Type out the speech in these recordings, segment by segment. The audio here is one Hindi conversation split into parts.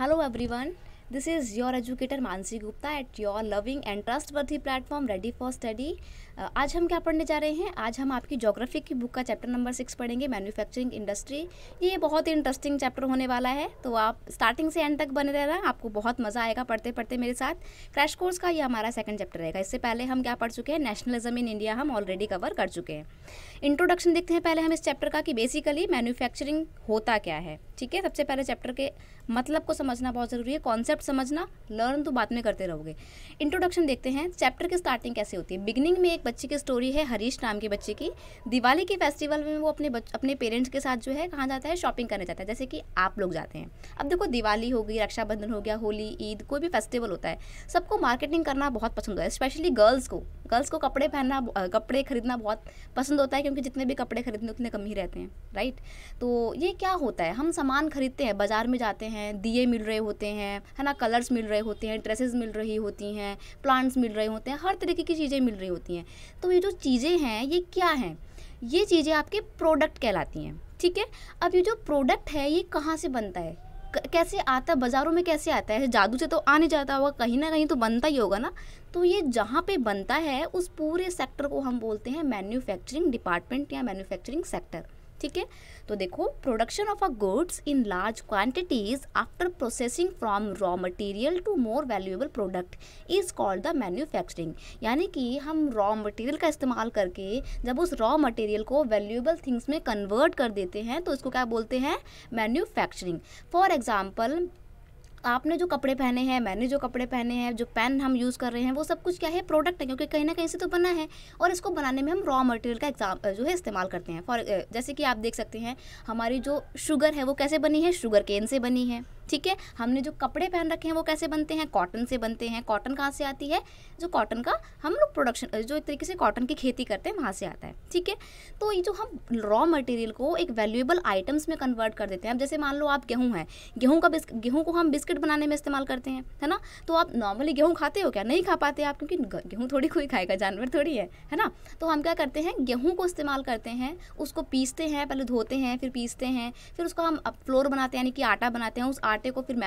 Hello everyone this is your educator Mansi Gupta at your loving and trustworthy platform ready for study आज हम क्या पढ़ने जा रहे हैं आज हम आपकी ज्योग्राफी की बुक का चैप्टर नंबर सिक्स पढ़ेंगे मैन्युफैक्चरिंग इंडस्ट्री ये बहुत ही इंटरेस्टिंग चैप्टर होने वाला है तो आप स्टार्टिंग से एंड तक बने रहना आपको बहुत मज़ा आएगा पढ़ते पढ़ते मेरे साथ क्रैश कोर्स का ये हमारा सेकंड चैप्टर रहेगा इससे पहले हम क्या पढ़ चुके हैं नेशनलिज्म इन इंडिया हम ऑलरेडी कवर कर चुके हैं इंट्रोडक्शन देखते हैं पहले हम इस चैप्टर का कि बेसिकली मैन्युफैक्चरिंग होता क्या है ठीक है सबसे पहले चैप्टर के मतलब को समझना बहुत ज़रूरी है कॉन्सेप्ट समझना लर्न तो बाद में करते रहोगे इंट्रोडक्शन देखते हैं चैप्टर की स्टार्टिंग कैसे होती है बिगनिंग में एक बच्चे की स्टोरी है हरीश नाम के बच्चे की दिवाली के फेस्टिवल में वो अपने अपने पेरेंट्स के साथ जो है कहाँ जाता है शॉपिंग करने जाता है जैसे कि आप लोग जाते हैं अब देखो दिवाली होगी रक्षाबंधन हो गया होली ईद कोई भी फेस्टिवल होता है सबको मार्केटिंग करना बहुत पसंद होता है स्पेशली गर्ल्स को गर्ल्स को कपड़े पहनना कपड़े खरीदना बहुत पसंद होता है क्योंकि जितने भी कपड़े खरीदने उतने कम ही रहते हैं राइट तो ये क्या होता है हम सामान खरीदते हैं बाज़ार में जाते हैं दिए मिल रहे होते हैं है ना कलर्स मिल रहे होते हैं ड्रेसेस मिल रही होती हैं प्लांट्स मिल रहे होते हैं हर तरीके की चीज़ें मिल रही होती हैं तो ये जो चीज़ें हैं ये क्या हैं ये चीज़ें आपके प्रोडक्ट कहलाती हैं ठीक है अब ये जो प्रोडक्ट है ये कहाँ से बनता है कैसे आता है बाज़ारों में कैसे आता है जादू से तो आ नहीं जाता होगा कहीं ना कहीं तो बनता ही होगा ना तो ये जहाँ पे बनता है उस पूरे सेक्टर को हम बोलते हैं मैन्युफैक्चरिंग डिपार्टमेंट या मैन्युफैक्चरिंग सेक्टर ठीक है तो देखो production of a goods in large quantities after processing from raw material to more valuable product is called the manufacturing यानी कि हम रॉ मटेरियल का इस्तेमाल करके जब उस रॉ मटेरियल को वैल्यूएबल थिंग्स में कन्वर्ट कर देते हैं तो इसको क्या बोलते हैं मैन्युफैक्चरिंग फॉर एग्जाम्पल आपने जो कपड़े पहने हैं मैंने जो कपड़े पहने हैं जो पेन हम यूज़ कर रहे हैं वो सब कुछ क्या है प्रोडक्ट है क्योंकि कहीं ना कहीं से तो बना है और इसको बनाने में हम रॉ मटेरियल का एग्जाम जो है इस्तेमाल करते हैं फॉर जैसे कि आप देख सकते हैं हमारी जो शुगर है वो कैसे बनी है शुगर केन से बनी है ठीक है हमने जो कपड़े पहन रखे हैं वो कैसे बनते हैं कॉटन से बनते हैं कॉटन कहाँ से आती है जो कॉटन का हम लोग प्रोडक्शन जो एक तरीके से कॉटन की खेती करते हैं वहाँ से आता है ठीक है तो ये जो हम रॉ मटेरियल को एक वैल्यूएबल आइटम्स में कन्वर्ट कर देते हैं अब जैसे मान लो आप गेहूँ हैं गेहूँ का गेहूँ को हम बिस्किट बनाने में इस्तेमाल करते हैं है ना तो आप नॉर्मली गेहूँ खाते हो क्या नहीं खा पाते आप क्योंकि गेहूँ थोड़ी कोई खाएगा जानवर थोड़ी है है ना तो हम क्या करते हैं गेहूँ को इस्तेमाल करते हैं उसको पीसते हैं पहले धोते हैं फिर पीसते हैं फिर उसको हम फ्लोर बनाते हैं यानी कि आटा बनाते हैं उस आटा आटे को फिर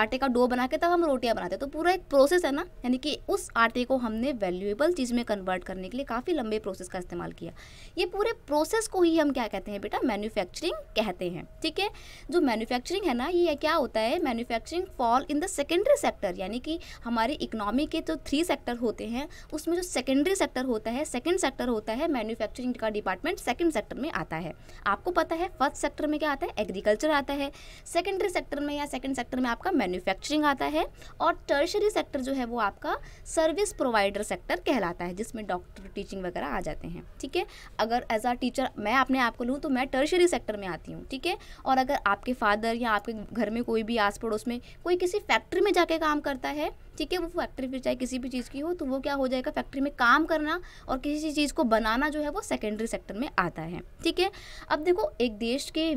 आटे का डो बना के तब हम रोटियाँ बनाते हैं तो पूरा एक प्रोसेस है ना यानी कि उस आटे को हमने वैल्यूएबल चीज़ में कन्वर्ट करने के लिए काफ़ी लंबे प्रोसेस का इस्तेमाल किया ये पूरे प्रोसेस को ही हम क्या कहते हैं बेटा मैन्युफैक्चरिंग कहते हैं ठीक है जो मैन्युफैक्चरिंग है ना ये क्या होता है manufacturing fall in the secondary sector यानी कि हमारे इकोनॉमी के जो थ्री सेक्टर होते हैं उसमें जो सेकेंडरी सेक्टर होता है सेकेंड सेक्टर होता है मैन्युफैक्चरिंग का डिपार्टमेंट सेकेंड सेक्टर में आता है आपको पता है फर्स्ट सेक्टर में क्या आता है एग्रीकल्चर आता है सेकेंडरी सेक्टर में या सेकंड सेक्टर में आपका मैन्युफैक्चरिंग आता है और टर्शरी सेक्टर जो है वो आपका सर्विस प्रोवाइडर सेक्टर कहलाता है जिसमें डॉक्टर टीचिंग वगैरह आ जाते हैं ठीक है अगर एज आ टीचर मैं अपने आप को लूँ तो मैं टर्शरी सेक्टर में आती हूँ ठीक है और अगर आपके फादर या आपके घर में कोई भी आस पड़ोस में कोई किसी फैक्ट्री में जाके काम करता है ठीक है वो फैक्ट्री फिर चाहे किसी भी चीज़ की हो तो वो क्या हो जाएगा फैक्ट्री में काम करना और किसी चीज़ को बनाना जो है वो सेकेंडरी सेक्टर में आता है ठीक है अब देखो एक देश के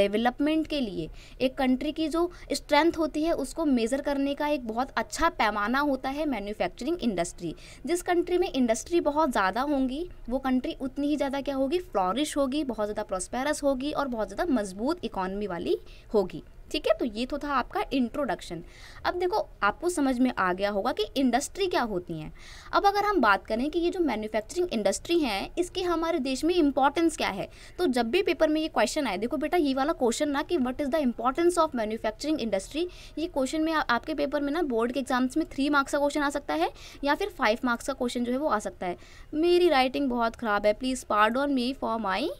डेवलपमेंट के लिए एक कंट्री की जो स्ट्रेंथ होती है उसको मेज़र करने का एक बहुत अच्छा पैमाना होता है मैन्युफैक्चरिंग इंडस्ट्री जिस कंट्री में इंडस्ट्री बहुत ज़्यादा होंगी वो कंट्री उतनी ही ज़्यादा क्या होगी फ्लॉरिश होगी बहुत ज़्यादा प्रॉस्पेरस होगी और बहुत ज़्यादा मजबूत इकॉनमी वाली होगी ठीक है तो ये तो था आपका इंट्रोडक्शन अब देखो आपको समझ में आ गया होगा कि इंडस्ट्री क्या होती हैं अब अगर हम बात करें कि ये जो मैन्युफैक्चरिंग इंडस्ट्री है इसकी हमारे देश में इंपॉर्टेंस क्या है तो जब भी पेपर में ये क्वेश्चन आए देखो बेटा ये वाला क्वेश्चन ना कि what is the importance of manufacturing industry ये क्वेश्चन में आपके पेपर में ना बोर्ड के एग्जाम्स में थ्री मार्क्स का क्वेश्चन आ सकता है या फिर फाइव मार्क्स का क्वेश्चन जो है वो आ सकता है मेरी राइटिंग बहुत ख़राब है please pardon me for my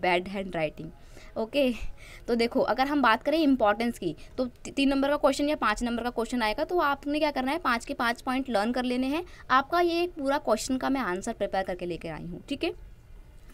bad handwriting okay तो देखो अगर हम बात करें इंपॉर्टेंस की तो तीन नंबर का क्वेश्चन या पाँच नंबर का क्वेश्चन आएगा तो आपने क्या करना है पाँच के पाँच पॉइंट लर्न कर लेने हैं आपका ये पूरा क्वेश्चन का मैं आंसर प्रिपेयर करके लेकर आई हूँ ठीक है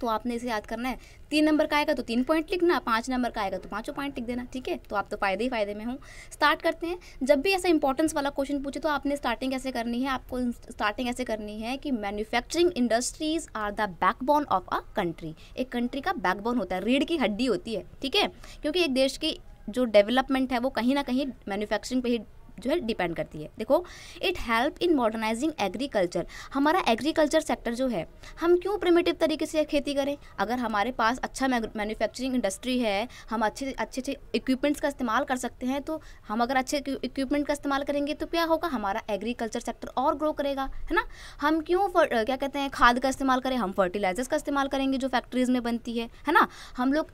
तो आपने इसे याद करना है तीन नंबर का आएगा तो तीन पॉइंट लिखना पाँच नंबर का आएगा तो पाँचों पॉइंट लिख देना ठीक है तो आप तो फायदे ही फायदे में हूँ स्टार्ट करते हैं जब भी ऐसा इंपॉर्टेंस वाला क्वेश्चन पूछे तो आपने स्टार्टिंग ऐसे करनी है आपको स्टार्टिंग ऐसे करनी है कि manufacturing industries are the backbone of a country एक कंट्री का बैकबोन होता है रीढ़ की हड्डी होती है ठीक है क्योंकि एक देश की जो डेवलपमेंट है वो कहीं ना कहीं मैन्युफैक्चरिंग पे ही जो है डिपेंड करती है देखो it help in modernising agriculture हमारा एग्रीकल्चर सेक्टर जो है हम क्यों प्रिमेटिव तरीके से खेती करें अगर हमारे पास अच्छा मैन्युफैक्चरिंग इंडस्ट्री है हम अच्छे अच्छे अच्छे इक्विपमेंट्स का इस्तेमाल कर सकते हैं तो हम अगर अच्छे इक्विपमेंट का इस्तेमाल करेंगे तो क्या होगा हमारा एग्रीकल्चर सेक्टर और ग्रो करेगा है ना हम क्यों फर, क्या कहते हैं खाद का इस्तेमाल करें हम फर्टिलाइजर्स का इस्तेमाल करेंगे जो फैक्ट्रीज में बनती है है ना हम लोग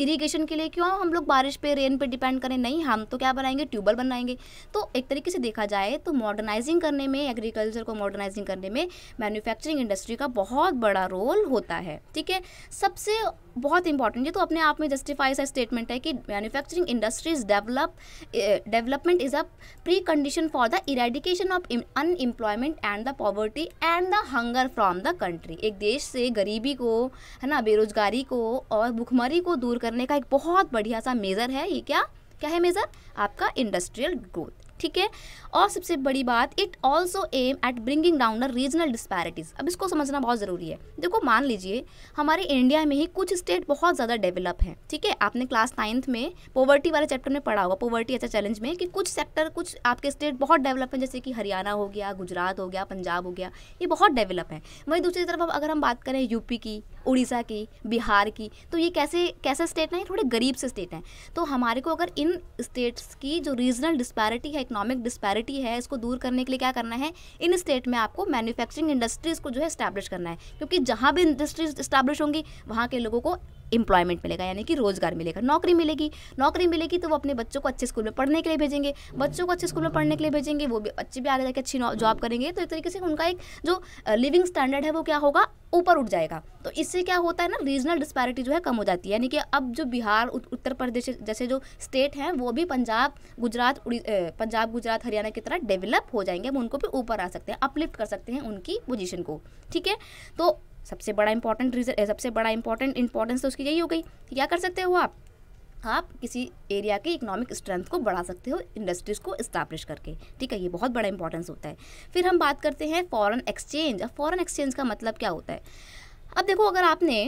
इरीगेशन के लिए क्यों हम लोग बारिश पे रेन पे डिपेंड करें नहीं हम तो क्या बनाएंगे ट्यूबवेल बनाएंगे तो एक तरीके से देखा जाए तो मॉडर्नाइजिंग करने में एग्रीकल्चर को मॉडर्नाइजिंग करने में मैन्युफैक्चरिंग इंडस्ट्री का बहुत बड़ा रोल होता है ठीक है सबसे बहुत इंपॉर्टेंट ये तो अपने आप में जस्टिफाई सा स्टेटमेंट है कि manufacturing industries develop development is a precondition for the eradication of unemployment and the poverty and the hunger from the country एक देश से गरीबी को है ना बेरोजगारी को और भुखमरी को दूर करने का एक बहुत बढ़िया सा मेज़र है ये क्या क्या है मेज़र आपका इंडस्ट्रियल ग्रोथ ठीक है और सबसे बड़ी बात it also aim at bringing down the regional disparities अब इसको समझना बहुत ज़रूरी है देखो मान लीजिए हमारे इंडिया में ही कुछ स्टेट बहुत ज़्यादा डेवलप हैं ठीक है आपने क्लास नाइन्थ में पोवर्टी वाले चैप्टर में पढ़ा होगा पोवर्टी ऐसा चैलेंज में कि कुछ सेक्टर कुछ आपके स्टेट बहुत डेवलप हैं जैसे कि हरियाणा हो गया गुजरात हो गया पंजाब हो गया ये बहुत डेवलप है वहीं दूसरी तरफ अगर हम बात करें यूपी की उड़ीसा की बिहार की तो ये कैसे कैसा स्टेट हैं थोड़े गरीब से स्टेट हैं तो हमारे को अगर इन स्टेट्स की जो रीजनल डिस्पैरिटी है इकोनॉमिक डिस्पैरिटी है इसको दूर करने के लिए क्या करना है इन स्टेट में आपको मैन्युफैक्चरिंग इंडस्ट्रीज़ को जो है स्टैब्लिश करना है क्योंकि जहाँ भी इंडस्ट्रीज स्टैब्लिश होंगी वहाँ के लोगों को एम्प्लॉयमेंट मिलेगा यानी कि रोज़गार मिलेगा नौकरी मिलेगी नौकरी मिलेगी तो वो अपने बच्चों को अच्छे स्कूल में पढ़ने के लिए भेजेंगे बच्चों को अच्छे स्कूल में पढ़ने के लिए भेजेंगे वो भी बच्चे भी आगे जाकर अच्छी जॉब करेंगे तो एक तरीके से उनका एक जो लिविंग स्टैंडर्ड है वो क्या होगा ऊपर उठ जाएगा तो इससे क्या होता है ना रीजनल डिस्पैरिटी जो है कम हो जाती है यानी कि अब जो बिहार उत्तर प्रदेश जैसे जो स्टेट हैं वो भी पंजाब गुजरात पंजाब गुजरात हरियाणा की तरह डेवलप हो जाएंगे हम उनको भी ऊपर आ सकते हैं अपलिफ्ट कर सकते हैं उनकी पोजिशन को ठीक है तो सबसे बड़ा इंपॉर्टेंट रीजन सबसे बड़ा इंपॉर्टेंट इंपॉर्टेंस तो उसकी यही हो गई क्या कर सकते हो आप आप किसी एरिया के इकोनॉमिक स्ट्रेंथ को बढ़ा सकते हो इंडस्ट्रीज़ को इस्टाब्लिश करके ठीक है ये बहुत बड़ा इंपॉर्टेंस होता है फिर हम बात करते हैं फॉरेन एक्सचेंज अब फॉरेन एक्सचेंज का मतलब क्या होता है अब देखो अगर आपने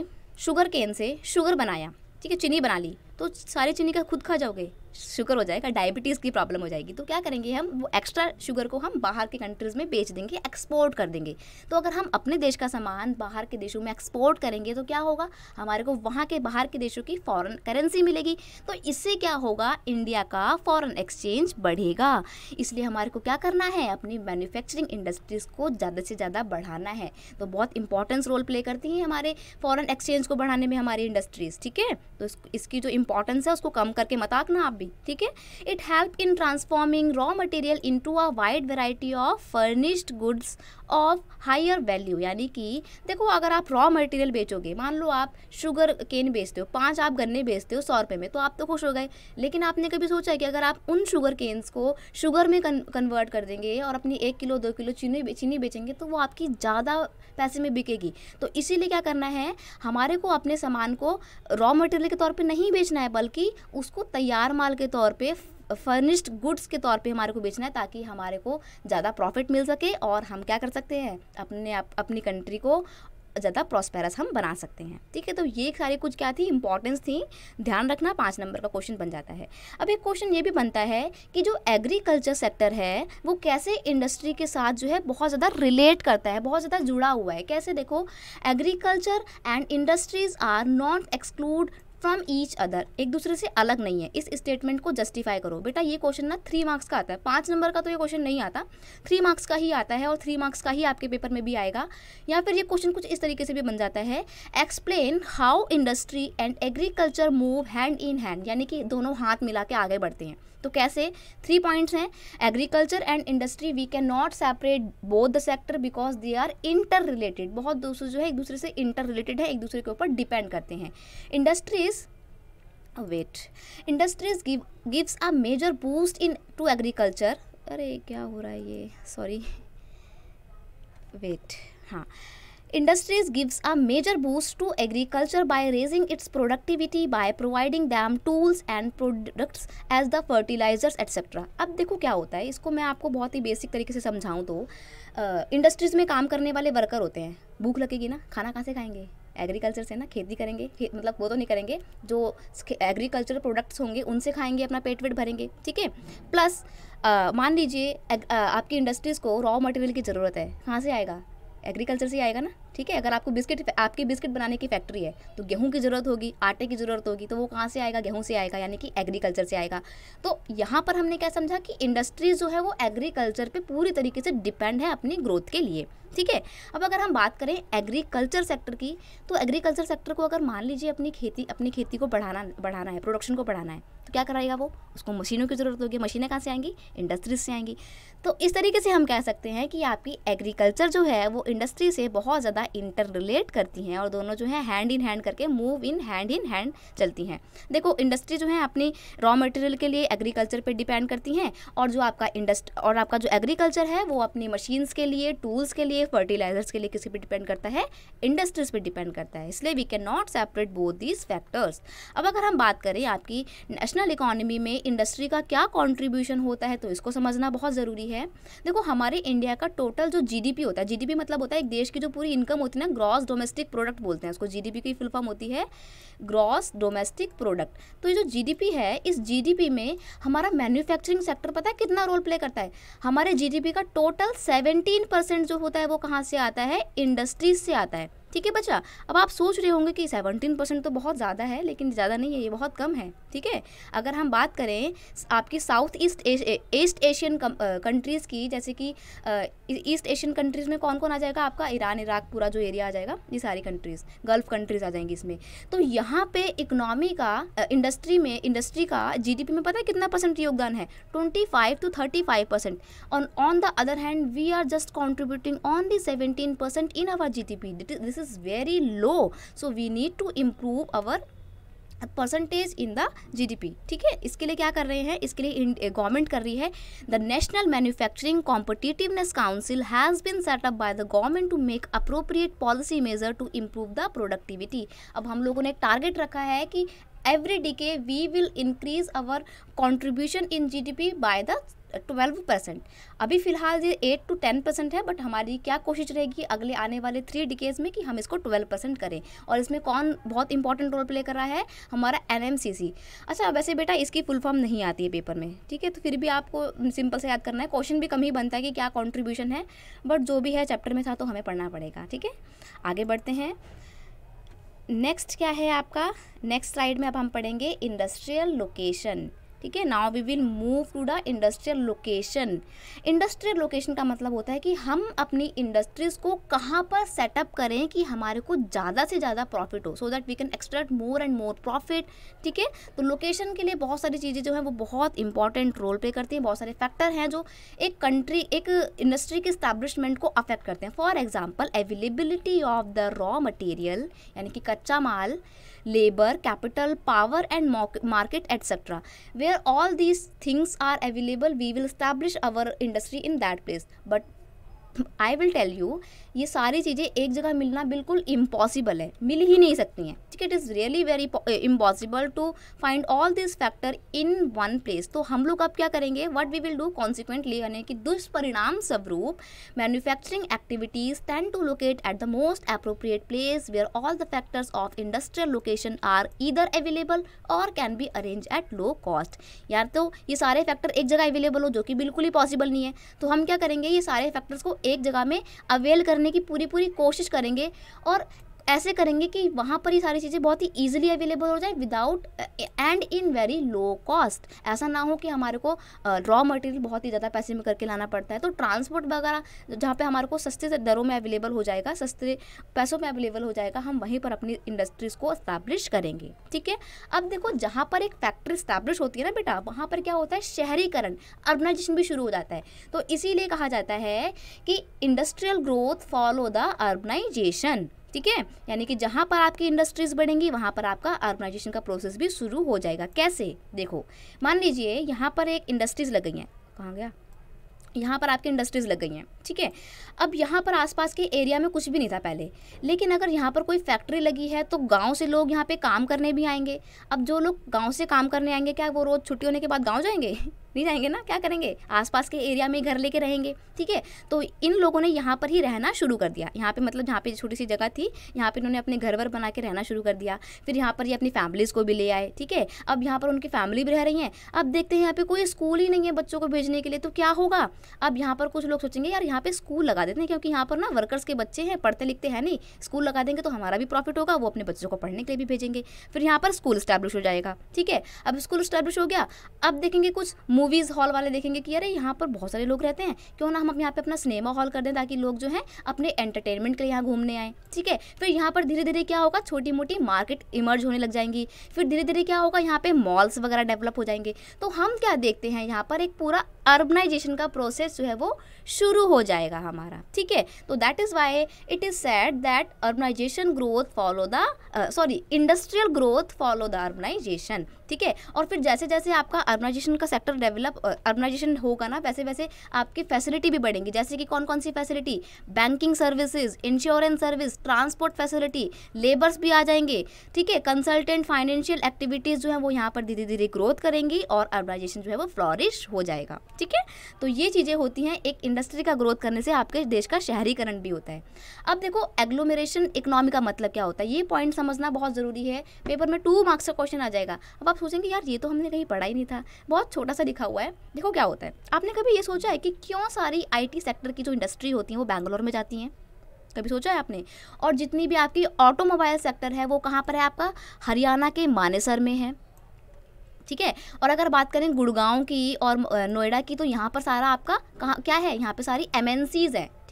शुगर केन से शुगर बनाया ठीक है चीनी बना ली तो सारी चीनी का खुद खा जाओगे शुगर हो जाएगा डायबिटीज़ की प्रॉब्लम हो जाएगी तो क्या करेंगे हम वो एक्स्ट्रा शुगर को हम बाहर के कंट्रीज़ में बेच देंगे एक्सपोर्ट कर देंगे तो अगर हम अपने देश का सामान बाहर के देशों में एक्सपोर्ट करेंगे तो क्या होगा हमारे को वहाँ के बाहर के देशों की फ़ॉरन करेंसी मिलेगी तो इससे क्या होगा इंडिया का फ़ॉरन एक्सचेंज बढ़ेगा इसलिए हमारे को क्या करना है अपनी मैन्युफैक्चरिंग इंडस्ट्रीज़ को ज़्यादा से ज़्यादा बढ़ाना है तो बहुत इंपॉर्टेंस रोल प्ले करती हैं हमारे फ़ॉरन एक्सचेंज को बढ़ाने में हमारी इंडस्ट्रीज़ ठीक है तो इसकी जो इंपॉर्टेंस है उसको कम करके मत आंकना आप भी ठीक है it help in transforming raw material into a wide variety of furnished goods of higher value यानी कि देखो अगर आप रॉ मटेरियल बेचोगे मान लो आप शुगर केन बेचते हो पाँच आप गन्ने बेचते हो सौ रुपये में तो आप तो खुश हो गए लेकिन आपने कभी सोचा कि अगर आप उन शुगर केन्स को शुगर में कन्वर्ट कर देंगे और अपनी एक किलो दो किलो चीनी चीनी बेचेंगे तो वो आपकी ज़्यादा पैसे में बिकेगी तो इसीलिए क्या करना है हमारे को अपने सामान को रॉ मटेरियल के तौर पर नहीं बेचना है बल्कि उसको तैयार माल के तौर पर फर्निश्ड गुड्स के तौर पे हमारे को बेचना है ताकि हमारे को ज़्यादा प्रॉफिट मिल सके और हम क्या कर सकते हैं अपने आप अपनी कंट्री को ज़्यादा प्रॉस्पेरस हम बना सकते हैं ठीक है तो ये सारी कुछ क्या थी इंपॉर्टेंस थी ध्यान रखना पाँच नंबर का क्वेश्चन बन जाता है अब एक क्वेश्चन ये भी बनता है कि जो एग्रीकल्चर सेक्टर है वो कैसे इंडस्ट्री के साथ जो है बहुत ज़्यादा रिलेट करता है बहुत ज़्यादा जुड़ा हुआ है कैसे देखो agriculture and industries are not exclude from each other एक दूसरे से अलग नहीं है इस स्टेटमेंट को जस्टिफाई करो बेटा ये क्वेश्चन ना थ्री मार्क्स का आता है पाँच नंबर का तो ये क्वेश्चन नहीं आता थ्री मार्क्स का ही आता है और थ्री मार्क्स का ही आपके पेपर में भी आएगा या फिर ये क्वेश्चन कुछ इस तरीके से भी बन जाता है explain how industry and agriculture move hand in hand यानी कि दोनों हाथ मिला के आगे बढ़ते हैं तो कैसे थ्री पॉइंट्स हैं agriculture and industry we can not separate both the sector because they are interrelated बहुत दूसरे जो है एक दूसरे से इंटर रिलेटेड है एक दूसरे के ऊपर डिपेंड करते हैं industries wait industries gives a major boost into agriculture अरे क्या हो रहा है ये सॉरी वेट हाँ Industries gives a major boost to agriculture by raising its productivity by providing them tools and products as the fertilizers etc. अब देखो क्या होता है इसको मैं आपको बहुत ही बेसिक तरीके से समझाऊँ तो इंडस्ट्रीज़ में काम करने वाले वर्कर होते हैं भूख लगेगी ना खाना कहाँ से खाएंगे एग्रीकल्चर से ना खेती करेंगे खे, मतलब वो तो नहीं करेंगे जो एग्रीकल्चर प्रोडक्ट्स होंगे उनसे खाएंगे अपना पेट वेट भरेंगे ठीक है प्लस मान लीजिए आपकी इंडस्ट्रीज़ को रॉ मटेरियल की ज़रूरत है कहाँ से आएगा एग्रीकल्चर से ही आएगा ना ठीक है अगर आपको बिस्किट आपकी बिस्किट बनाने की फैक्ट्री है तो गेहूं की ज़रूरत होगी आटे की ज़रूरत होगी तो वो कहाँ से आएगा गेहूं से आएगा यानी कि एग्रीकल्चर से आएगा तो यहाँ पर हमने क्या समझा कि इंडस्ट्रीज जो है वो एग्रीकल्चर पे पूरी तरीके से डिपेंड है अपनी ग्रोथ के लिए ठीक है अब अगर हम बात करें एग्रीकल्चर सेक्टर की तो एग्रीकल्चर सेक्टर को अगर मान लीजिए अपनी खेती अपनी खेती को बढ़ाना बढ़ाना है प्रोडक्शन को बढ़ाना है तो क्या कराएगा वो उसको मशीनों की ज़रूरत होगी मशीनें कहाँ से आएंगी इंडस्ट्रीज से आएंगी तो इस तरीके से हम कह सकते हैं कि आपकी एग्रीकल्चर जो है वो इंडस्ट्री से बहुत ज़्यादा ज़्यादा इंटर रिलेट करती हैं और दोनों जो है हैंड इन हैंड करके move in hand in hand चलती हैं देखो इंडस्ट्री जो है अपनी रॉ मटेरियल के लिए एग्रीकल्चर पर डिपेंड करती हैं और जो आपका इंडस्ट और आपका जो एग्रीकल्चर है वो अपनी मशीन्स के लिए टूल्स के लिए फर्टिलाइजर्स के लिए किसी पर डिपेंड करता है इंडस्ट्रीज पर डिपेंड करता है इसलिए we can not separate both these factors अब अगर हम बात करें आपकी नेशनल इकोनॉमी में इंडस्ट्री का क्या कॉन्ट्रीब्यूशन होता है तो इसको समझना बहुत ज़रूरी है देखो हमारे इंडिया का टोटल जो जीडीपी होता है जीडीपी मतलब होता है एक देश की जो पूरी इनकम इनकम होती है ना ग्रॉस डोमेस्टिक प्रोडक्ट बोलते हैं उसको जीडीपी की फुल फॉर्म होती है ग्रॉस डोमेस्टिक प्रोडक्ट तो ये जो जीडीपी है इस जीडीपी में हमारा मैन्युफैक्चरिंग सेक्टर पता है कितना रोल प्ले करता है हमारे जीडीपी का टोटल सेवेंटीन परसेंट जो होता है वो कहाँ से आता है इंडस्ट्रीज से आता है ठीक है बच्चा अब आप सोच रहे होंगे कि सेवनटीन परसेंट तो बहुत ज़्यादा है लेकिन ज़्यादा नहीं है ये बहुत कम है ठीक है अगर हम बात करें आपकी south east east Asian countries की जैसे कि ईस्ट एशियन कंट्रीज़ में कौन कौन आ जाएगा आपका ईरान इराक पूरा जो एरिया आ जाएगा ये सारी कंट्रीज़ गल्फ़ कंट्रीज़ आ जाएंगी इसमें तो यहाँ पर इकनॉमी का इंडस्ट्री में इंडस्ट्री का जी में पता है कितना परसेंट योगदान है twenty five to thirty five percent on on the other hand we are just contributing on the seventeen percent in our G T P this is very low so we need to improve our percentage in the GDP ठीक है इसके लिए क्या कर रहे हैं इसके लिए गवर्नमेंट eh, कर रही है the national manufacturing competitiveness council has been set up by the government to make appropriate policy measure to improve the productivity अब हम लोगों ने एक टारगेट रखा है कि एवरी के we will increase our contribution in G D P by the twelve percent अभी फिलहाल ये एट टू टेन परसेंट है बट हमारी क्या कोशिश रहेगी अगले आने वाले थ्री डिकेज में कि हम इसको ट्वेल्व परसेंट करें और इसमें कौन बहुत इंपॉर्टेंट रोल प्ले कर रहा है हमारा एन अच्छा वैसे बेटा इसकी फुल फॉर्म नहीं आती है पेपर में ठीक है तो फिर भी आपको सिंपल से याद करना है क्वेश्चन भी कम ही बनता है कि क्या कॉन्ट्रीब्यूशन है बट जो भी है चैप्टर में था तो हमें पढ़ना पड़ेगा ठीक है आगे बढ़ते हैं नेक्स्ट क्या है आपका नेक्स्ट स्लाइड में अब हम पढ़ेंगे इंडस्ट्रियल लोकेशन ठीक है now we will move to the industrial location industrial location का मतलब होता है कि हम अपनी इंडस्ट्रीज़ को कहाँ पर सेटअप करें कि हमारे को ज़्यादा से ज़्यादा प्रॉफिट हो so that we can extract more and more profit ठीक है तो लोकेशन के लिए बहुत सारी चीज़ें जो हैं वो बहुत इंपॉर्टेंट रोल प्ले करती हैं बहुत सारे फैक्टर हैं जो एक कंट्री एक इंडस्ट्री के स्टैब्लिशमेंट को अफेक्ट करते हैं for example availability of the raw material यानी कि कच्चा माल labor, capital, power and market etc. Where all these things are available, we will establish our industry in that place. But I will tell you ये सारी चीज़ें एक जगह मिलना बिल्कुल इम्पॉसिबल है मिल ही नहीं सकती हैं ठीक है it is really very impossible to find all this factor in one place तो हम लोग अब क्या करेंगे what we will do consequently यानी कि दुष्परिणाम स्वरूप manufacturing activities tend to locate at the most appropriate place where all the factors of industrial location are either available और can be arrange at low cost यार तो ये सारे फैक्टर एक जगह अवेलेबल हो जो कि बिल्कुल ही पॉसिबल नहीं है तो हम क्या करेंगे ये सारे फैक्टर्स को एक जगह में अवेल करने करने की पूरी पूरी कोशिश करेंगे और ऐसे करेंगे कि वहाँ पर ही सारी चीज़ें बहुत ही ईजिली अवेलेबल हो जाए without and in very low cost ऐसा ना हो कि हमारे को रॉ uh, मटेरियल बहुत ही ज़्यादा पैसे में करके लाना पड़ता है तो ट्रांसपोर्ट वगैरह जहाँ पे हमारे को सस्ते दरों में अवेलेबल हो जाएगा सस्ते पैसों में अवेलेबल हो जाएगा हम वहीं पर अपनी इंडस्ट्रीज़ को इस्टेब्लिश करेंगे ठीक है अब देखो जहाँ पर एक फैक्ट्री इस्टेब्लिश होती है ना बेटा वहाँ पर क्या होता है शहरीकरण अर्बनाइजेशन भी शुरू हो जाता है तो इसीलिए कहा जाता है कि industrial growth follow the urbanization ठीक है यानी कि जहाँ पर आपकी इंडस्ट्रीज बढ़ेंगी वहाँ पर आपका अर्बनाइजेशन का प्रोसेस भी शुरू हो जाएगा कैसे देखो मान लीजिए यहाँ पर एक इंडस्ट्रीज लग गई हैं कहाँ गया यहाँ पर आपकी इंडस्ट्रीज़ लग गई हैं ठीक है अब यहाँ पर आसपास के एरिया में कुछ भी नहीं था पहले लेकिन अगर यहाँ पर कोई फैक्ट्री लगी है तो गांव से लोग यहाँ पे काम करने भी आएंगे अब जो लोग गांव से काम करने आएंगे क्या वो रोज़ छुट्टी होने के बाद गांव जाएंगे नहीं जाएंगे ना क्या करेंगे आसपास के एरिया में घर लेके रहेंगे ठीक है तो इन लोगों ने यहाँ पर ही रहना शुरू कर दिया यहाँ पे मतलब जहाँ पे छोटी सी जगह थी यहाँ पे इन्होंने अपने घर वर बना के रहना शुरू कर दिया फिर यहाँ पर ये अपनी फैमिलीज़ को भी ले आए ठीक है अब यहाँ पर उनकी फैमिली भी रह रही है अब देखते हैं यहाँ पे कोई स्कूल ही नहीं है बच्चों को भेजने के लिए तो क्या होगा अब यहाँ पर कुछ लोग सोचेंगे यार यहाँ पे स्कूल लगा देते हैं क्योंकि यहाँ पर ना वर्कर्स के बच्चे हैं पढ़ते लिखते हैं नहीं स्कूल लगा देंगे तो हमारा भी प्रॉफिट होगा वो अपने बच्चों को पढ़ने के लिए भी भेजेंगे फिर यहाँ पर स्कूल स्टैब्लिश हो जाएगा ठीक है अब स्कूल स्टैब्लिश हो गया अब देखेंगे कुछ मूवीज़ हॉल वाले देखेंगे कि अरे यहाँ पर बहुत सारे लोग रहते हैं क्यों ना हम यहाँ पे अपना सिनेमा हॉल कर दें ताकि लोग जो हैं अपने एंटरटेनमेंट के लिए यहाँ घूमने आएँ ठीक है फिर यहाँ पर धीरे धीरे क्या होगा छोटी मोटी मार्केट इमर्ज होने लग जाएंगी फिर धीरे धीरे क्या होगा यहाँ पर मॉल्स वगैरह डेवलप हो जाएंगे तो हम क्या देखते हैं यहाँ पर एक पूरा अर्बनाइजेशन का प्रोसेस जो है वो शुरू हो जाएगा हमारा ठीक है तो that is why it is said that urbanization growth follow the sorry industrial growth follow the urbanization ठीक है और फिर जैसे जैसे आपका अर्बनाइजेशन का सेक्टर डेवलप अर्बनाइजेशन होगा ना वैसे वैसे आपकी फैसिलिटी भी बढ़ेंगी जैसे कि कौन कौन सी facility banking services insurance service transport facility labours भी आ जाएंगे ठीक है कंसल्टेंट फाइनेंशियल एक्टिविटीज़ जो है वो यहाँ पर धीरे धीरे ग्रोथ करेंगी और अर्बनाइजेशन जो है वो फ्लॉरिश हो जाएगा ठीक है तो ये चीज़ें होती हैं एक इंडस्ट्री का ग्रोथ करने से आपके देश का शहरीकरण भी होता है अब देखो एग्लोमेरेशन इकोनॉमी का मतलब क्या होता है ये पॉइंट समझना बहुत ज़रूरी है पेपर में टू मार्क्स का क्वेश्चन आ जाएगा अब आप सोचेंगे यार ये तो हमने कहीं पढ़ा ही नहीं था बहुत छोटा सा लिखा हुआ है देखो क्या होता है आपने कभी ये सोचा है कि क्यों सारी आई सेक्टर की जो इंडस्ट्री होती है वो बैंगलोर में जाती हैं कभी सोचा है आपने और जितनी भी आपकी ऑटोमोबाइल सेक्टर है वो कहाँ पर है आपका हरियाणा के मानेसर में है ठीक है और अगर बात करें गुड़गांव की और नोएडा की तो यहाँ पर सारा आपका कहाँ क्या है यहाँ पर सारी एम हैं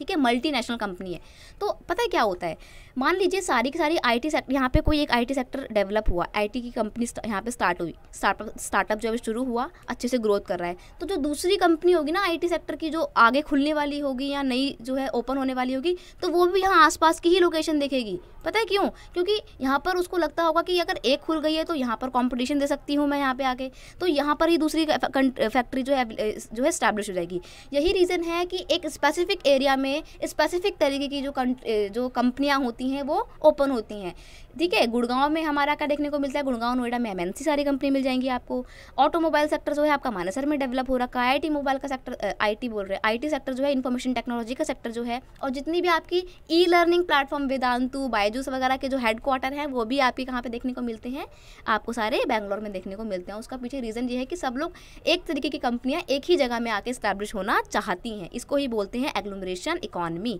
ठीक है मल्टीनेशनल कंपनी है तो पता है क्या होता है मान लीजिए सारी की सारी आई टी सेक्टर यहाँ पे कोई एक आई टी सेक्टर डेवलप हुआ आई टी की कंपनी यहाँ पे स्टार्ट हुई स्टार्टअप स्टार्टअप है शुरू हुआ अच्छे से ग्रोथ कर रहा है तो जो दूसरी कंपनी होगी ना आई टी सेक्टर की जो आगे खुलने वाली होगी या नई जो है ओपन होने वाली होगी तो वो भी यहाँ आसपास की ही लोकेशन देखेगी पता है क्यों क्योंकि यहाँ पर उसको लगता होगा कि अगर एक खुल गई है तो यहाँ पर कॉम्पिटिशन दे सकती हूँ मैं यहाँ पर आके तो यहाँ पर ही दूसरी फैक्ट्री जो है जो है स्टैब्लिश हो जाएगी यही रीज़न है कि एक स्पेसिफिक एरिया में में स्पेसिफिक तरीके की जो जो कंपनियाँ होती हैं वो ओपन होती हैं ठीक है गुड़गांव में हमारा क्या देखने को मिलता है गुड़गांव नोएडा में एमएनसी सारी कंपनी मिल जाएंगी आपको ऑटोमोबाइल सेक्टर जो है आपका मानसर में डेवलप हो रखा है आई मोबाइल का सेक्टर आई बोल रहे हैं आई सेक्टर जो है इन्फॉर्मेशन टेक्नोलॉजी का सेक्टर जो है और जितनी भी आपकी e learning platform Vedantu Byju's वगैरह के जो हेडक्वार्टर हैं वो भी आपके कहाँ पर देखने को मिलते हैं आपको सारे बैंगलोर में देखने को मिलते हैं उसका पीछे रीज़न ये है कि सब लोग एक तरीके की कंपनियाँ एक ही जगह में आके स्टैब्लिश होना चाहती हैं इसको ही बोलते हैं एग्लोमरेशन economy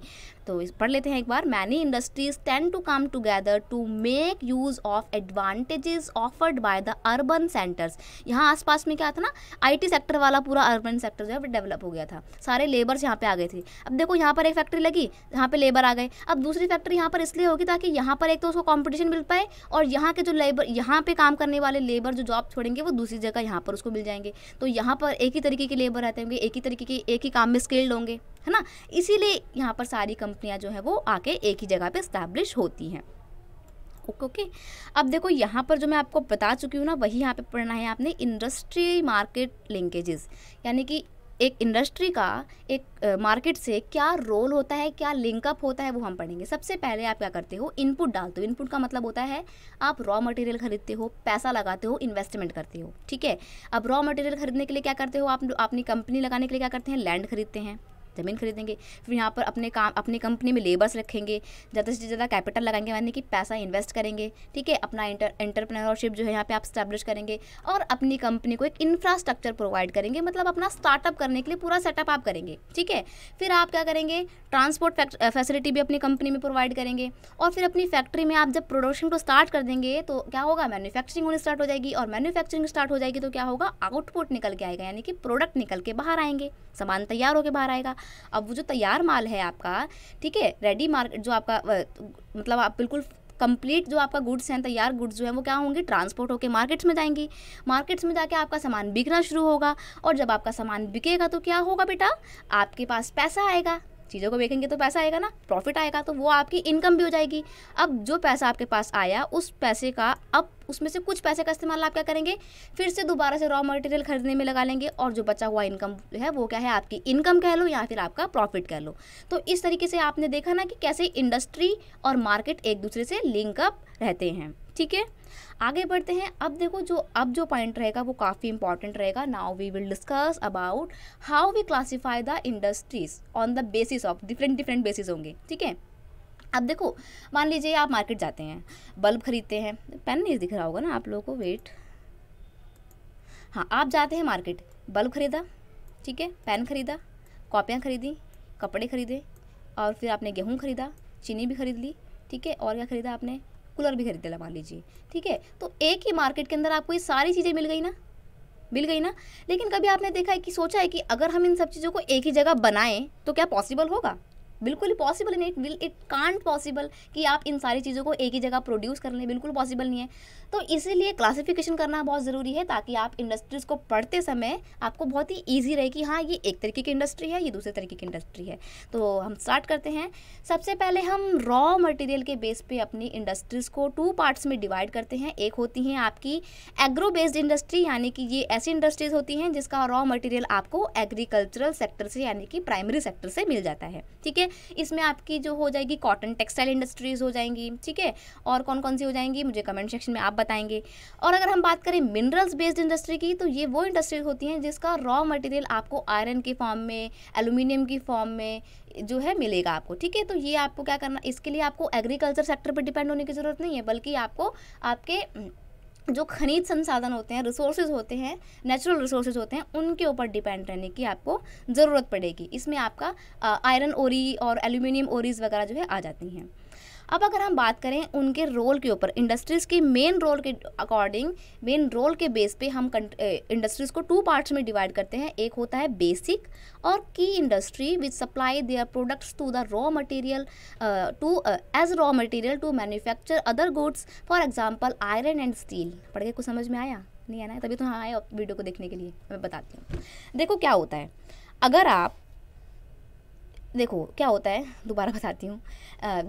तो पढ़ लेते हैं एक बार many industries tend to come together to make use of advantages offered by the urban centres यहाँ आसपास में क्या था ना आईटी सेक्टर वाला पूरा अर्बन सेक्टर जो है डेवलप हो गया था सारे लेबर्स यहाँ पे आ गए थे अब देखो यहाँ पर एक फैक्ट्री लगी यहाँ पे लेबर आ गए अब दूसरी फैक्ट्री यहाँ पर इसलिए होगी ताकि यहाँ पर एक तो उसको कॉम्पिटिशन मिल पाए और यहाँ के जो लेबर यहाँ पे काम करने वाले लेबर जो जॉब छोड़ेंगे वो दूसरी जगह यहाँ पर उसको मिल जाएंगे तो यहाँ पर एक ही तरीके के लेबर रहते होंगे एक ही तरीके के एक ही काम में स्किल्ड होंगे है ना इसीलिए यहाँ पर सारी कंपनी कंपनियां जो है वो आके एक ही जगह पे इस्टेब्लिश होती हैं ओके ओके अब देखो यहाँ पर जो मैं आपको बता चुकी हूँ ना वही यहाँ पे पढ़ना है आपने इंडस्ट्री मार्केट लिंकेजेस यानी कि एक इंडस्ट्री का एक मार्केट से क्या रोल होता है क्या लिंकअप होता है वो हम पढ़ेंगे सबसे पहले आप क्या करते हो इनपुट डालते हो इनपुट का मतलब होता है आप रॉ मटेरियल खरीदते हो पैसा लगाते हो इन्वेस्टमेंट करते हो ठीक है अब रॉ मटेरियल खरीदने के लिए क्या करते हो आप अपनी कंपनी लगाने के लिए क्या करते हैं लैंड खरीदते हैं ज़मीन खरीदेंगे फिर यहाँ पर अपने काम अपनी कंपनी में लेबर्स रखेंगे ज़्यादा से ज़्यादा कैपिटल लगाएंगे यानी कि पैसा इन्वेस्ट करेंगे ठीक है अपना इंटर एंटरप्रेन्योरशिप जो है यहाँ पे आप स्टैब्लिश करेंगे और अपनी कंपनी को एक इंफ्रास्ट्रक्चर प्रोवाइड करेंगे मतलब अपना स्टार्टअप करने के लिए पूरा सेटअप आप करेंगे ठीक है फिर आप क्या करेंगे ट्रांसपोर्ट फैसिलिटी भी अपनी कंपनी में प्रोवाइड करेंगे और फिर अपनी फैक्ट्री में आप जब प्रोडक्शन को स्टार्ट कर देंगे तो क्या होगा मैन्युफैक्चरिंग होनी स्टार्ट हो जाएगी और मैन्युफैक्चरिंग स्टार्ट हो जाएगी तो क्या होगा आउटपुट निकल के आएगा यानी कि प्रोडक्ट निकल के बाहर आएंगे सामान तैयार होकर बाहर आएगा अब वो जो तैयार माल है आपका ठीक है रेडी मार्केट जो आपका मतलब आप बिल्कुल कंप्लीट जो आपका गुड्स हैं तैयार गुड्स जो हैं वो क्या होंगे ट्रांसपोर्ट होकर मार्केट्स में जाएंगी मार्केट्स में जाके आपका सामान बिकना शुरू होगा और जब आपका सामान बिकेगा तो क्या होगा बेटा आपके पास पैसा आएगा चीज़ों को बेचेंगे तो पैसा आएगा ना प्रॉफिट आएगा तो वो आपकी इनकम भी हो जाएगी अब जो पैसा आपके पास आया उस पैसे का अब उसमें से कुछ पैसे का इस्तेमाल आप क्या करेंगे फिर से दोबारा से रॉ मटेरियल खरीदने में लगा लेंगे और जो बचा हुआ इनकम है वो क्या है आपकी इनकम कह लो या फिर आपका प्रॉफिट कह लो तो इस तरीके से आपने देखा ना कि कैसे इंडस्ट्री और मार्केट एक दूसरे से लिंकअप रहते हैं ठीक है आगे बढ़ते हैं अब देखो जो अब जो पॉइंट रहेगा वो काफ़ी इंपॉर्टेंट रहेगा now we will discuss about how we classify the industries on the basis of different different basis होंगे ठीक है अब देखो मान लीजिए आप मार्केट जाते हैं बल्ब खरीदते हैं पेन नहीं दिख रहा होगा ना आप लोगों को वेट हाँ आप जाते हैं मार्केट बल्ब खरीदा ठीक है पेन खरीदा कॉपियाँ खरीदी कपड़े खरीदे और फिर आपने गेहूँ खरीदा चीनी भी खरीद ली ठीक है और क्या खरीदा आपने कूलर भी खरीद लिया मान लीजिए ठीक है तो एक ही मार्केट के अंदर आपको ये सारी चीज़ें मिल गई ना मिल गई ना लेकिन कभी आपने देखा है कि सोचा है कि अगर हम इन सब चीज़ों को एक ही जगह बनाएं तो क्या पॉसिबल होगा बिल्कुल पॉसिबल नहीं it will it can't possible कि आप इन सारी चीज़ों को एक ही जगह प्रोड्यूस कर लें बिल्कुल पॉसिबल नहीं है तो इसीलिए क्लासिफिकेशन करना बहुत ज़रूरी है ताकि आप इंडस्ट्रीज़ को पढ़ते समय आपको बहुत ही ईजी रहे कि हाँ ये एक तरीके की इंडस्ट्री है ये दूसरे तरीके की इंडस्ट्री है तो हम स्टार्ट करते हैं सबसे पहले हम रॉ मटेरियल के बेस पे अपनी इंडस्ट्रीज़ को टू पार्ट्स में डिवाइड करते हैं एक होती हैं आपकी एग्रो बेस्ड इंडस्ट्री यानी कि ये ऐसी इंडस्ट्रीज़ होती हैं जिसका रॉ मटेरियल आपको एग्रीकल्चरल सेक्टर से यानी कि प्राइमरी सेक्टर से मिल जाता है ठीक है इसमें आपकी जो हो जाएगी कॉटन टेक्सटाइल इंडस्ट्रीज़ हो जाएंगी ठीक है और कौन कौन सी हो जाएंगी मुझे कमेंट सेक्शन में आप बताएंगे और अगर हम बात करें मिनरल्स बेस्ड इंडस्ट्री की तो ये वो इंडस्ट्री होती हैं जिसका रॉ मटेरियल आपको आयरन के फॉर्म में एलुमिनियम की फॉर्म में जो है मिलेगा आपको ठीक है तो ये आपको क्या करना इसके लिए आपको एग्रीकल्चर सेक्टर पर डिपेंड होने की ज़रूरत नहीं है बल्कि आपको आपके जो खनिज संसाधन होते हैं रिसोर्सेज होते हैं नेचुरल रिसोर्सेज होते हैं उनके ऊपर डिपेंड रहने की आपको ज़रूरत पड़ेगी इसमें आपका आयरन ओरी और एल्यूमिनियम ओरीज वगैरह जो है आ जाती हैं अब अगर हम बात करें उनके रोल के ऊपर इंडस्ट्रीज़ के मेन रोल के अकॉर्डिंग मेन रोल के बेस पे हम इंडस्ट्रीज़ को टू पार्ट्स में डिवाइड करते हैं एक होता है बेसिक और की industry which supply their products to the raw material to as raw material to manufacture other goods for example iron and steel पढ़ के कुछ समझ में आया नहीं आना है तभी तो हाँ आए वीडियो को देखने के लिए मैं बताती हूँ देखो क्या होता है अगर आप देखो क्या होता है दोबारा बताती हूँ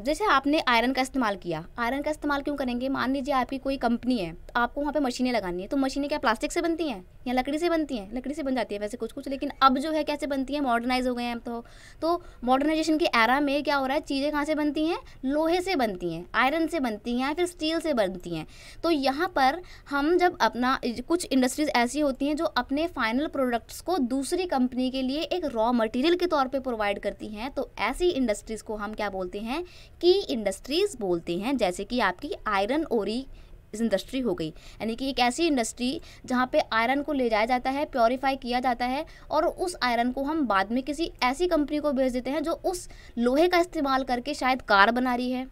जैसे आपने आयरन का इस्तेमाल किया आयरन का इस्तेमाल क्यों करेंगे मान लीजिए आपकी कोई कंपनी है आपको वहाँ पे मशीनें लगानी है तो मशीनें क्या प्लास्टिक से बनती हैं या लकड़ी से बनती हैं लकड़ी से बन जाती है वैसे कुछ कुछ लेकिन अब जो है कैसे बनती हैं मॉडर्नाइज हो गए हैं तो तो मॉडर्नाइजेशन के एरा में क्या हो रहा है चीज़ें कहाँ से बनती हैं लोहे से बनती हैं आयरन से बनती हैं या फिर स्टील से बनती हैं तो यहाँ पर हम जब अपना कुछ इंडस्ट्रीज़ ऐसी होती हैं जो अपने फाइनल प्रोडक्ट्स को दूसरी कंपनी के लिए एक रॉ मटेरियल के तौर पर प्रोवाइड करती हैं तो ऐसी इंडस्ट्रीज़ को हम क्या बोलते हैं की इंडस्ट्रीज़ बोलते हैं जैसे कि आपकी आयरन ओरी इस इंडस्ट्री हो गई यानी कि एक ऐसी इंडस्ट्री जहाँ पे आयरन को ले जाया जाता है प्योरीफाई किया जाता है और उस आयरन को हम बाद में किसी ऐसी कंपनी को भेज देते हैं जो उस लोहे का इस्तेमाल करके शायद कार बना रही है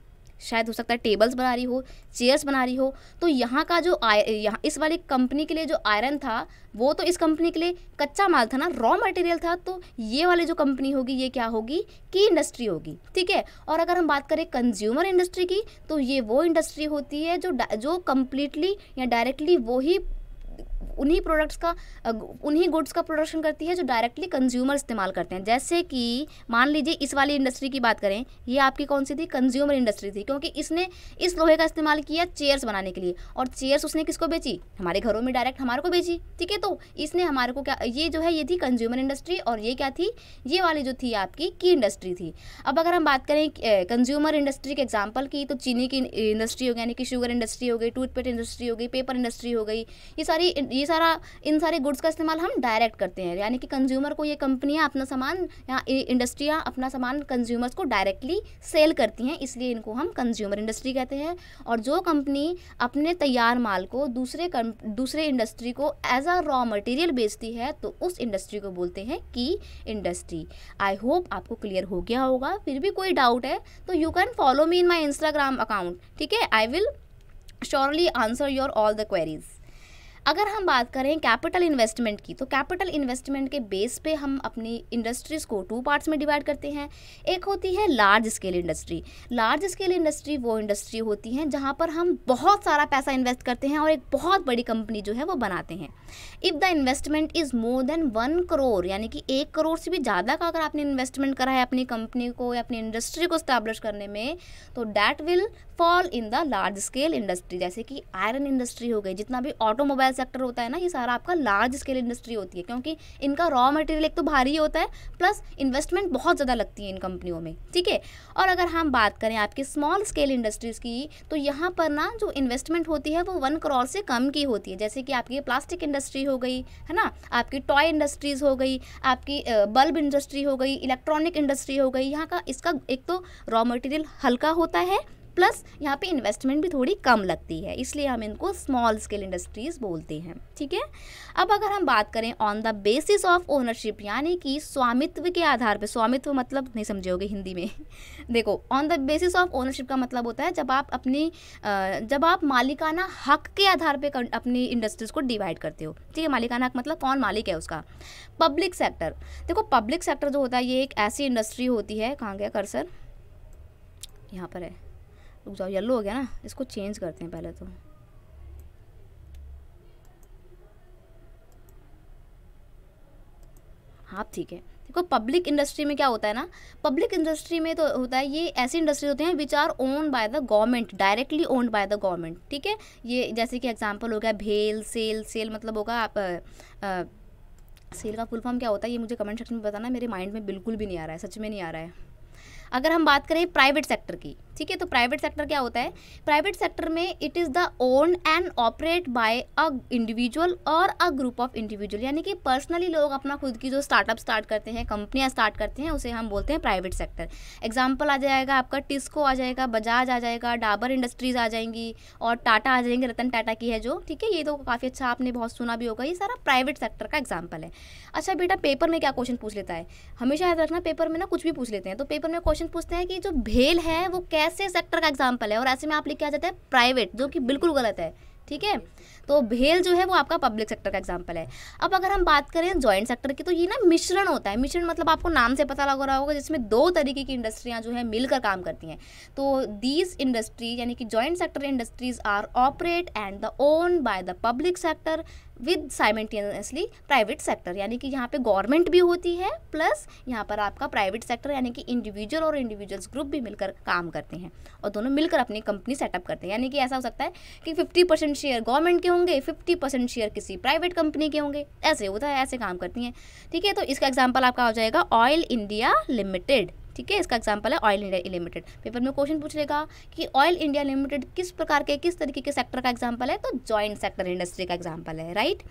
शायद हो सकता है टेबल्स बना रही हो चेयर्स बना रही हो तो यहाँ का जो यहाँ इस वाली कंपनी के लिए जो आयरन था वो तो इस कंपनी के लिए कच्चा माल था ना रॉ मटेरियल था तो ये वाली जो कंपनी होगी ये क्या होगी की इंडस्ट्री होगी ठीक है और अगर हम बात करें कंज्यूमर इंडस्ट्री की तो ये वो इंडस्ट्री होती है जो जो कम्प्लीटली या डायरेक्टली वो ही उन्हीं प्रोडक्ट्स का उन्हीं गुड्स का प्रोडक्शन करती है जो डायरेक्टली कंज्यूमर इस्तेमाल करते हैं जैसे कि मान लीजिए इस वाली इंडस्ट्री की बात करें ये आपकी कौन सी थी कंज्यूमर इंडस्ट्री थी क्योंकि इसने इस लोहे का इस्तेमाल किया चेयर्स बनाने के लिए और चेयर्स उसने किसको बेची हमारे घरों में डायरेक्ट हमारे को बेची ठीक है तो इसने हमारे को क्या ये जो है ये थी कंज्यूमर इंडस्ट्री और ये क्या थी ये वाली जो थी आपकी की इंडस्ट्री थी अब अगर हम बात करें कंज्यूमर इंडस्ट्री के एग्जाम्पल की तो चीनी की इंडस्ट्री हो गई यानी कि शुगर इंडस्ट्री हो गई टूथपेस्ट इंडस्ट्री हो गई पेपर इंडस्ट्री हो गई ये सारी ये सारा इन सारे गुड्स का इस्तेमाल हम डायरेक्ट करते हैं यानी कि कंज्यूमर को ये कंपनियाँ अपना सामान या इंडस्ट्रियाँ अपना सामान कंज्यूमर्स को डायरेक्टली सेल करती हैं इसलिए इनको हम कंज्यूमर इंडस्ट्री कहते हैं और जो कंपनी अपने तैयार माल को दूसरे दूसरे इंडस्ट्री को एज अ रॉ मटेरियल बेचती है तो उस इंडस्ट्री को बोलते हैं की इंडस्ट्री आई होप आपको क्लियर हो गया होगा फिर भी कोई डाउट है तो you can follow me in my Instagram account ठीक है I will surely answer your all the queries अगर हम बात करें कैपिटल इन्वेस्टमेंट की तो कैपिटल इन्वेस्टमेंट के बेस पे हम अपनी इंडस्ट्रीज़ को टू पार्ट्स में डिवाइड करते हैं एक होती है large scale industry large scale industry वो इंडस्ट्री होती हैं जहाँ पर हम बहुत सारा पैसा इन्वेस्ट करते हैं और एक बहुत बड़ी कंपनी जो है वो बनाते हैं if the investment is more than one crore यानी कि एक करोड़ से भी ज़्यादा का अगर आपने इन्वेस्टमेंट करा है अपनी कंपनी को या अपनी इंडस्ट्री को स्टैब्लिश करने में तो that will fall in the large scale industry जैसे कि आयरन इंडस्ट्री हो गई जितना भी ऑटोमोबाइल सेक्टर होता है ना ये सारा आपका लार्ज स्केल इंडस्ट्री होती है क्योंकि इनका रॉ मटेरियल एक तो भारी होता है प्लस इन्वेस्टमेंट बहुत ज़्यादा लगती है इन कंपनियों में ठीक है और अगर हम बात करें आपकी स्मॉल स्केल इंडस्ट्रीज़ की तो यहाँ पर ना जो इन्वेस्टमेंट होती है वो वन करोड़ से कम की होती है जैसे कि आपकी प्लास्टिक इंडस्ट्री हो गई है ना आपकी टॉय इंडस्ट्रीज़ हो गई आपकी बल्ब इंडस्ट्री हो गई इलेक्ट्रॉनिक इंडस्ट्री हो गई यहाँ का इसका एक तो रॉ मटेरियल हल्का होता है प्लस यहाँ पे इन्वेस्टमेंट भी थोड़ी कम लगती है इसलिए हम इनको स्मॉल स्केल इंडस्ट्रीज़ बोलते हैं ठीक है अब अगर हम बात करें on the basis of ownership यानी कि स्वामित्व के आधार पर स्वामित्व मतलब नहीं समझोगे हिंदी में देखो on the basis of ownership का मतलब होता है जब आप अपनी जब आप मालिकाना हक के आधार पर अपनी इंडस्ट्रीज़ को डिवाइड करते हो ठीक है मालिकाना हक मतलब कौन मालिक है उसका पब्लिक सेक्टर देखो पब्लिक सेक्टर जो होता है ये एक ऐसी इंडस्ट्री होती है कहाँ गया कर्सर यहाँ पर है रुक जाओ येलो हो गया ना इसको चेंज करते हैं पहले तो हाँ ठीक है देखो पब्लिक इंडस्ट्री में क्या होता है ना पब्लिक इंडस्ट्री में तो होता है ये ऐसी इंडस्ट्री होती हैं which are own by the government directly own by the government ठीक है ये जैसे कि एग्जांपल हो गया भेल सेल सेल मतलब होगा आप आ, आ, सेल का फुल फॉर्म क्या होता है ये मुझे कमेंट सेक्शन में बताना मेरे माइंड में बिल्कुल भी नहीं आ रहा है सच में नहीं आ रहा है अगर हम बात करें प्राइवेट सेक्टर की ठीक है तो प्राइवेट सेक्टर क्या होता है प्राइवेट सेक्टर में it is the own and operate by a individual और अ ग्रुप ऑफ इंडिविजुअल यानी कि पर्सनली लोग अपना खुद की जो स्टार्टअप स्टार्ट करते हैं कंपनियाँ स्टार्ट करते हैं उसे हम बोलते हैं प्राइवेट सेक्टर एग्जाम्पल आ जाएगा आपका टिस्को आ जाएगा बजाज आ जाएगा डाबर इंडस्ट्रीज़ आ जाएंगी और टाटा आ जाएंगे रतन टाटा की है जो ठीक है ये तो काफ़ी अच्छा आपने बहुत सुना भी होगा ये सारा प्राइवेट सेक्टर का एग्जाम्पल है अच्छा बेटा पेपर में क्या क्वेश्चन पूछ लेता है हमेशा याद रखना पेपर में ना कुछ भी पूछ लेते हैं तो पेपर में क्वेश्चन पूछते हैं कि जो भेल है वो कैसे ऐसे सेक्टर का एग्जाम्पल है और ऐसे में आप के आ जाते हैं प्राइवेट जो कि बिल्कुल गलत है ठीक है तो भेल जो है वो आपका पब्लिक सेक्टर का एग्जाम्पल है अब अगर हम बात करें ज्वाइंट सेक्टर की तो ये ना मिश्रण होता है मिश्रण मतलब आपको नाम से पता लग रहा होगा जिसमें दो तरीके की इंडस्ट्रियाँ जो है मिलकर काम करती हैं तो दीज इंडस्ट्री यानी कि joint sector industries are operate and the own by the public sector with simultaneously private sector यानी कि यहाँ पे गवर्नमेंट भी होती है प्लस यहाँ पर आपका प्राइवेट सेक्टर यानी कि इंडिविजुअल और इंडिविजुअल्स ग्रुप भी मिलकर काम करते हैं और दोनों मिलकर अपनी कंपनी सेटअप करते हैं यानी कि ऐसा हो सकता है कि फिफ्टी परसेंट शेयर गवर्नमेंट के होंगे होंगे फिफ्टी परसेंट शेयर किसी प्राइवेट कंपनी के होंगे ऐसे होता है ऐसे काम करती हैं ठीक है तो इसका एग्जाम्पल आपका हो जाएगा ऑयल इंडिया लिमिटेड ठीक है इसका एग्जाम्पल है ऑयल इंडिया लिमिटेड पेपर में क्वेश्चन पूछ लेगा कि ऑयल इंडिया लिमिटेड किस प्रकार के किस तरीके के सेक्टर का एग्जाम्पल है तो जॉइंट सेक्टर इंडस्ट्री का एग्जाम्पल है राइट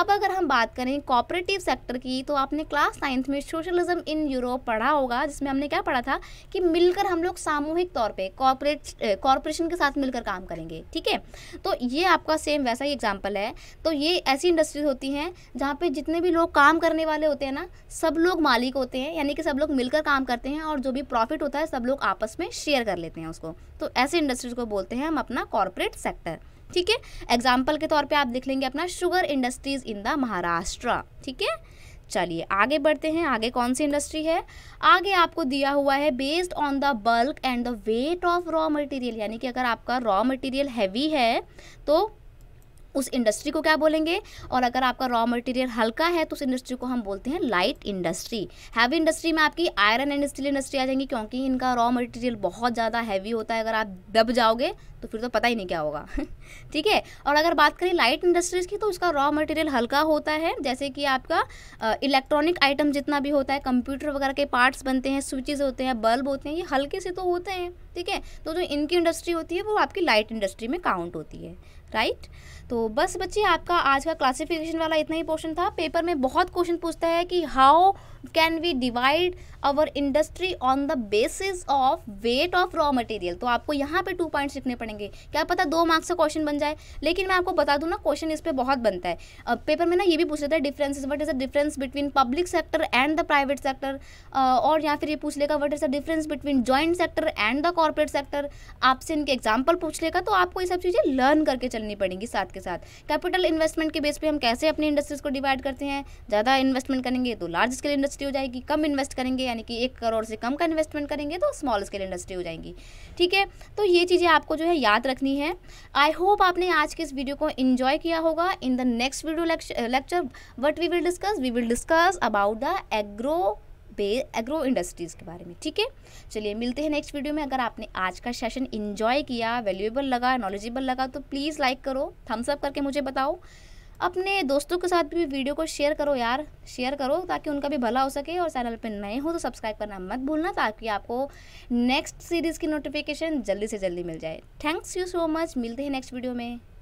अब अगर हम बात करें कॉपरेटिव सेक्टर की तो आपने क्लास नाइन्थ में सोशलिज्म इन यूरोप पढ़ा होगा जिसमें हमने क्या पढ़ा था कि मिलकर हम लोग सामूहिक तौर पर कॉपरेट कॉरपोरेशन के साथ मिलकर काम करेंगे ठीक है तो ये आपका सेम वैसा ही एग्जाम्पल है तो ये ऐसी इंडस्ट्रीज होती हैं जहाँ पे जितने भी लोग काम करने वाले होते हैं ना सब लोग मालिक होते हैं यानी कि सब लोग मिलकर काम करते हैं हैं और जो भी प्रॉफिट होता है सब लोग आपस में शेयर कर लेते हैं उसको तो ऐसे इंडस्ट्रीज को बोलते हैं हम अपना कॉरपोरेट सेक्टर ठीक है एग्जाम्पल के तौर पर आप देख लेंगे अपना sugar industries in the Maharashtra ठीक है चलिए आगे बढ़ते हैं आगे कौन सी इंडस्ट्री है आगे आपको दिया हुआ है based on the bulk and the weight of raw material यानी कि अगर आपका रॉ मटेरियल हैवी है तो उस इंडस्ट्री को क्या बोलेंगे और अगर आपका रॉ मटेरियल हल्का है तो उस इंडस्ट्री को हम बोलते हैं लाइट इंडस्ट्री हैवी इंडस्ट्री में आपकी आयरन एंड स्टील इंडस्ट्री आ जाएंगी क्योंकि इनका रॉ मटेरियल बहुत ज़्यादा हैवी होता है अगर आप दब जाओगे तो फिर तो पता ही नहीं क्या होगा ठीक है और अगर बात करें लाइट इंडस्ट्रीज़ की तो उसका रॉ मटेरियल हल्का होता है जैसे कि आपका इलेक्ट्रॉनिक आइटम जितना भी होता है कंप्यूटर वगैरह के पार्ट्स बनते हैं स्विचेज होते हैं बल्ब होते हैं ये हल्के से तो होते हैं ठीक है तो जो इनकी इंडस्ट्री होती है वो आपकी लाइट इंडस्ट्री में काउंट होती है राइट तो बस बच्चे आपका आज का क्लासिफिकेशन वाला इतना ही पोर्शन था पेपर में बहुत क्वेश्चन पूछता है कि how can we divide our industry on the basis of weight of raw material तो आपको यहाँ पे टू पॉइंट्स लिखने पड़ेंगे क्या पता दो मार्क्स का क्वेश्चन बन जाए लेकिन मैं आपको बता दूँ ना क्वेश्चन इस पर बहुत बनता है uh, पेपर में ना ये भी पूछ लेता है difference what is the difference between public sector and the private sector और या फिर ये पूछ लेगा what is the difference between joint sector and the corporate sector आपसे इनके एग्जाम्पल पूछ लेगा तो आपको ये सब चीज़ें लर्न करके चलनी पड़ेंगी साथ के साथ कैपिटल इन्वेस्टमेंट के बेस पर हम कैसे अपनी इंडस्ट्रीज को डिवाइड करते हैं ज़्यादा इन्वेस्टमेंट करेंगे तो लार्ज स्केल इंडस्ट्री इंडस्ट्री हो जाएगी कम इन्वेस्ट करेंगे यानी कि एक करोड़ से कम का इन्वेस्टमेंट करेंगे तो स्मॉल स्केल इंडस्ट्री हो जाएंगी ठीक है तो ये चीज़ें आपको जो है याद रखनी है आई होप आपने आज के इस वीडियो को इन्जॉय किया होगा in the next video lecture what we will discuss we will discuss about the agro बे एग्रो इंडस्ट्रीज़ के बारे में ठीक है चलिए मिलते हैं नेक्स्ट वीडियो में अगर आपने आज का सेशन इंजॉय किया वैल्यूएबल लगा नॉलेजेबल लगा तो प्लीज़ लाइक करो थम्सअप करके मुझे बताओ अपने दोस्तों के साथ भी वीडियो को शेयर करो यार शेयर करो ताकि उनका भी भला हो सके और चैनल पर नए हो तो सब्सक्राइब करना मत भूलना ताकि आपको नेक्स्ट सीरीज़ की नोटिफिकेशन जल्दी से जल्दी मिल जाए थैंक्स यू सो मच मिलते हैं नेक्स्ट वीडियो में